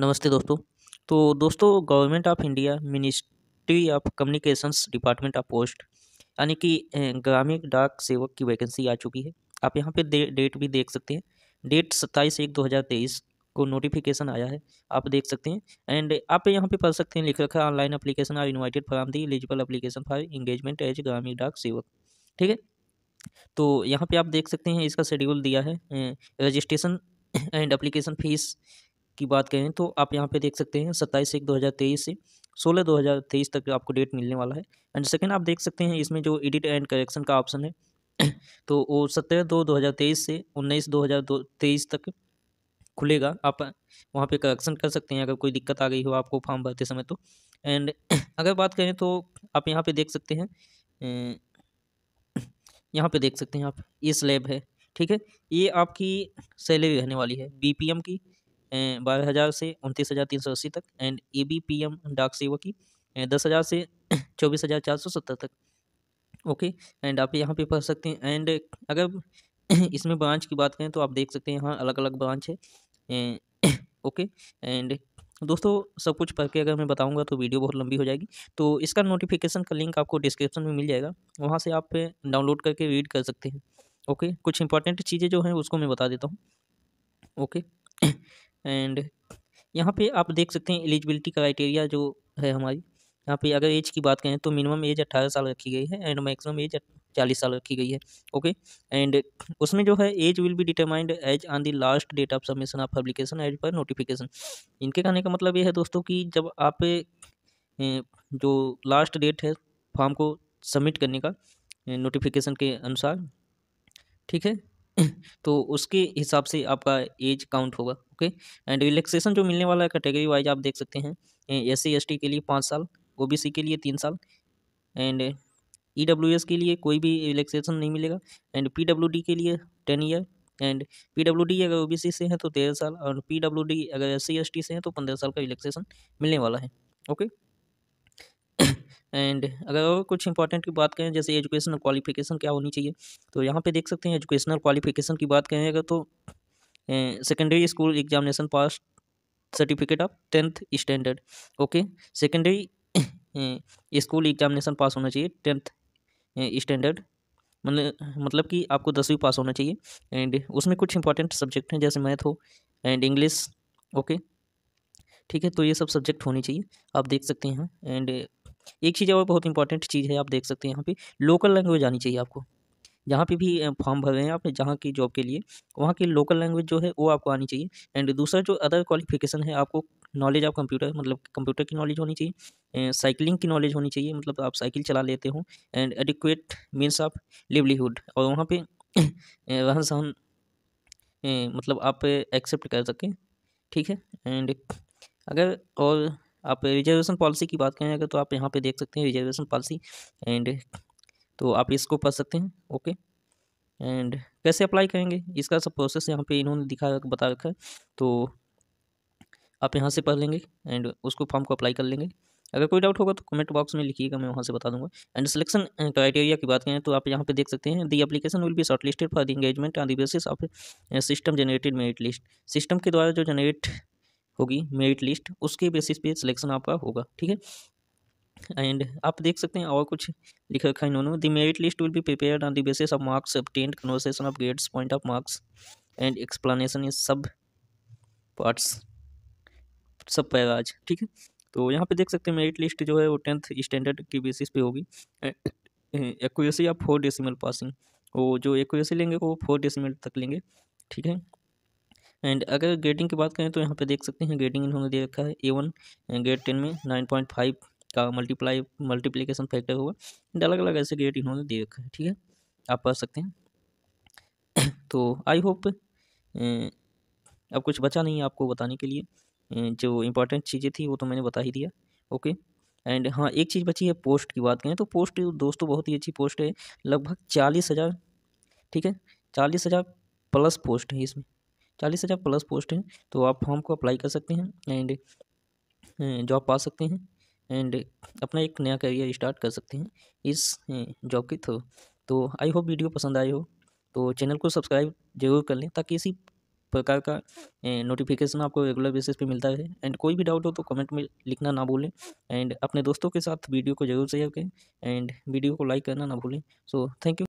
नमस्ते दोस्तों तो दोस्तों government of India ministry of communications department of post यानी कि ग्रामीण डाक सेवक की वैकेंसी आ चुकी है आप यहाँ पे दे, डेट भी देख सकते हैं डेट सत्ताईस एक दो हज़ार तेईस को नोटिफिकेशन आया है आप देख सकते हैं एंड आप यहाँ पे पढ़ सकते हैं लिख रखा है online application are invited from the eligible application for engagement as ग्रामीण डाक सेवक ठीक है तो यहाँ पे आप देख सकते हैं इसका शेड्यूल दिया है रजिस्ट्रेशन एंड अप्लीकेशन फीस की बात करें तो आप यहाँ पे देख सकते हैं सत्ताईस एक 2023 से सोलह 2023 तक आपको डेट मिलने वाला है एंड सेकेंड आप देख सकते हैं इसमें जो एडिट एंड करेक्शन का ऑप्शन है तो वो सत्रह दो दो हज़ार तेईस से उन्नीस दो हज़ार दो तेईस तक खुलेगा आप वहाँ पे करेक्शन कर सकते हैं अगर कोई दिक्कत आ गई हो आपको फॉर्म भरते समय तो एंड अगर बात करें तो आप यहाँ पे देख सकते हैं यहाँ पे देख सकते हैं आप ये स्लैब है ठीक है ये आपकी सैलरी रहने वाली है बीपीएम की बारह हज़ार से उनतीस हज़ार तीन सौ अस्सी तक and A B P M डाक सेवा की दस हज़ार से चौबीस हज़ार चार सौ सत्तर तक ओके एंड आप यहाँ पे पढ़ सकते हैं एंड अगर इसमें ब्रांच की बात करें तो आप देख सकते हैं यहाँ अलग अलग ब्रांच है ओके एंड दोस्तों सब कुछ पढ़ के अगर मैं बताऊंगा तो वीडियो बहुत लंबी हो जाएगी तो इसका नोटिफिकेशन का लिंक आपको डिस्क्रिप्शन में मिल जाएगा वहाँ से आप डाउनलोड करके रीड कर सकते हैं ओके कुछ इंपॉर्टेंट चीज़ें जो हैं उसको मैं बता देता हूँ ओके एंड यहाँ पे आप देख सकते हैं एलिजिबिलिटी क्राइटेरिया जो है हमारी यहाँ पे अगर एज की बात करें तो मिनिमम एज अट्ठारह साल रखी गई है एंड मैक्सिमम एज चालीस साल रखी गई है ओके एंड उसमें जो है age will be determined as on the last date of submission of publication age पर नोटिफिकेशन इनके कहने का मतलब ये है दोस्तों कि जब आप जो लास्ट डेट है फॉर्म को सबमिट करने का नोटिफिकेशन के अनुसार ठीक है तो उसके हिसाब से आपका एज काउंट होगा ओके एंड रिलैक्सेशन जो मिलने वाला है कैटेगरी वाइज आप देख सकते हैं एस सी एस टी के लिए पाँच साल ओ बी सी के लिए तीन साल एंड ई डब्ल्यू एस के लिए कोई भी रिलैक्सेशन नहीं मिलेगा एंड पी डब्ल्यू डी के लिए ten year and P W D अगर ओ बी सी से हैं तो तेरह साल और पी डब्ल्यू डी अगर एस सी एस टी से हैं तो पंद्रह साल का रिलैक्सेशन मिलने वाला है ओके एंड अगर और कुछ इंपॉर्टेंट की बात करें जैसे एजुकेशनल क्वालिफिकेशन क्या होनी चाहिए तो यहाँ पे देख सकते हैं एजुकेशनल क्वालिफिकेशन की बात करें अगर तो secondary school examination pass certificate of tenth standard okay secondary school examination pass होना चाहिए टेंथ स्टैंडर्ड मतलब मतलब कि आपको दसवीं पास होना चाहिए एंड उसमें कुछ इंपॉर्टेंट सब्जेक्ट हैं जैसे मैथ हो एंड इंग्लिश ओके ठीक है तो ये सब सब्जेक्ट होने चाहिए आप देख सकते हैं एंड एक चीज़ और बहुत इंपॉर्टेंट चीज़ है आप देख सकते हैं यहाँ पे लोकल लैंग्वेज आनी चाहिए आपको जहाँ पे भी फॉर्म भर रहे हैं आप जहाँ की जॉब के लिए वहाँ की लोकल लैंग्वेज जो है वो आपको आनी चाहिए एंड दूसरा जो अदर क्वालिफिकेशन है आपको नॉलेज ऑफ कंप्यूटर मतलब कंप्यूटर की नॉलेज होनी चाहिए साइकिलिंग की नॉलेज होनी चाहिए मतलब आप साइकिल चला लेते हो and adequate means of livelihood और वहाँ पर रहन सहन मतलब आप एक्सेप्ट कर सकें ठीक है एंड अगर और आप रिजर्वेशन पॉलिसी की बात करें अगर तो आप यहाँ पे देख सकते हैं रिजर्वेशन पॉलिसी एंड तो आप इसको पढ़ सकते हैं ओके एंड कैसे अप्लाई करेंगे इसका सब प्रोसेस यहाँ पे इन्होंने दिखा बता रखा है तो आप यहाँ से पढ़ लेंगे एंड उसको फॉर्म को अप्लाई कर लेंगे अगर कोई डाउट होगा तो कमेंट बॉक्स में लिखिएगा मैं वहाँ से बता दूंगा एंड सिलेक्शन क्राइटेरिया की बात करें तो आप यहाँ पे देख सकते हैं the application will be shortlisted listed for the engagement on the basis of system generated merit list system के द्वारा जो जनरेट होगी मेरिट लिस्ट उसके बेसिस पे सिलेक्शन आपका होगा ठीक है एंड आप देख सकते हैं और कुछ लिखा रखा इन्होंने the merit list will be prepared on the basis of marks obtained conversation of grades point of marks and explanation इन सब पार्ट्स सब पैराज ठीक है तो यहाँ पे देख सकते हैं मेरिट लिस्ट जो है वो टेंथ स्टैंडर्ड की बेसिस पे होगी एक्यूरेसी या फोर डेसिमल पासिंग वो जो एक्यूरेसी लेंगे वो फोर डेसिमल तक लेंगे ठीक है एंड अगर ग्रेडिंग की बात करें तो यहाँ पे देख सकते हैं ग्रेडिंग इन्होंने दे रखा है ए वन ग्रेड टेन में नाइन पॉइंट फाइव का मल्टीप्लाई मल्टीप्लीकेशन फैक्टर हुआ एंड अलग अलग ऐसे ग्रेड इन्होंने दे रखा है ठीक है आप पढ़ सकते हैं तो आई होप अब कुछ बचा नहीं है आपको बताने के लिए जो इम्पोर्टेंट चीज़ें थी वो तो मैंने बता ही दिया ओके एंड हाँ एक चीज़ बची है पोस्ट की बात करें तो पोस्ट दोस्तों बहुत ही अच्छी पोस्ट है लगभग चालीस हज़ार ठीक है चालीस हज़ार प्लस पोस्ट है इसमें चालीस हज़ार प्लस पोस्ट हैं तो आप फॉर्म को अप्लाई कर सकते हैं एंड जॉब पा सकते हैं एंड अपना एक नया करियर स्टार्ट कर सकते हैं इस जॉब के थ्रू तो आई होप वीडियो पसंद आई हो तो चैनल को सब्सक्राइब जरूर कर लें ताकि इसी प्रकार का नोटिफिकेशन आपको रेगुलर बेसिस पे मिलता है एंड कोई भी डाउट हो तो कमेंट में लिखना ना भूलें एंड अपने दोस्तों के साथ वीडियो को जरूर शेयर करें एंड वीडियो को लाइक करना ना भूलें सो थैंक यू